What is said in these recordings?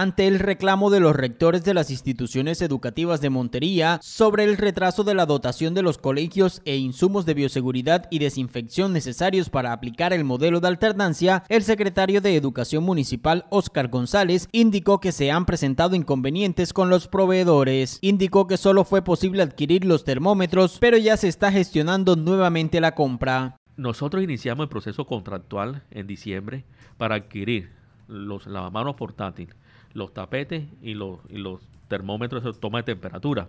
ante el reclamo de los rectores de las instituciones educativas de Montería sobre el retraso de la dotación de los colegios e insumos de bioseguridad y desinfección necesarios para aplicar el modelo de alternancia, el secretario de Educación Municipal Oscar González indicó que se han presentado inconvenientes con los proveedores. Indicó que solo fue posible adquirir los termómetros, pero ya se está gestionando nuevamente la compra. Nosotros iniciamos el proceso contractual en diciembre para adquirir los lavamanos portátiles los tapetes y los, termómetros de toma de temperatura.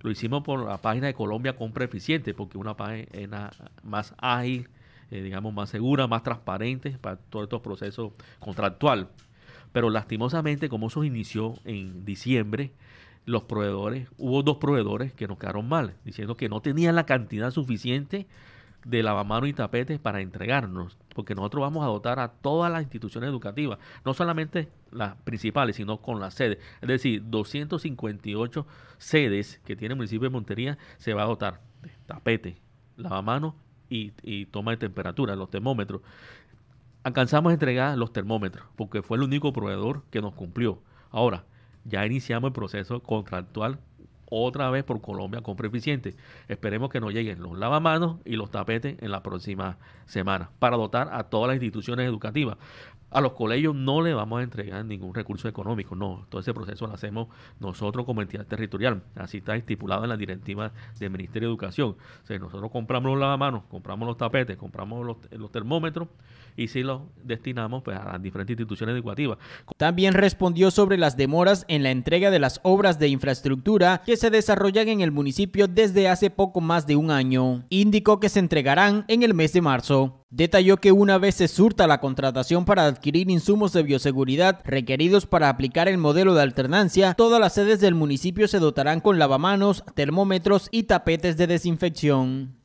Lo hicimos por la página de Colombia Compra Eficiente, porque una página más ágil, eh, digamos, más segura, más transparente para todos estos procesos contractual. Pero lastimosamente, como eso inició en diciembre, los proveedores, hubo dos proveedores que nos quedaron mal, diciendo que no tenían la cantidad suficiente de lavamanos y tapetes para entregarnos, porque nosotros vamos a dotar a todas las instituciones educativas, no solamente las principales, sino con las sedes. Es decir, 258 sedes que tiene el municipio de Montería se va a dotar de tapete, lavamanos y, y toma de temperatura, los termómetros. Alcanzamos a entregar los termómetros, porque fue el único proveedor que nos cumplió. Ahora, ya iniciamos el proceso contractual otra vez por Colombia Compra Eficiente. Esperemos que nos lleguen los lavamanos y los tapetes en la próxima semana para dotar a todas las instituciones educativas. A los colegios no le vamos a entregar ningún recurso económico, no. Todo ese proceso lo hacemos nosotros como entidad territorial. Así está estipulado en la directiva del Ministerio de Educación. O nosotros compramos los lavamanos, compramos los tapetes, compramos los, termómetros y si sí los destinamos pues, a las diferentes instituciones educativas. También respondió sobre las demoras en la entrega de las obras de infraestructura que se desarrollan en el municipio desde hace poco más de un año. Indicó que se entregarán en el mes de marzo. Detalló que una vez se surta la contratación para adquirir insumos de bioseguridad requeridos para aplicar el modelo de alternancia, todas las sedes del municipio se dotarán con lavamanos, termómetros y tapetes de desinfección.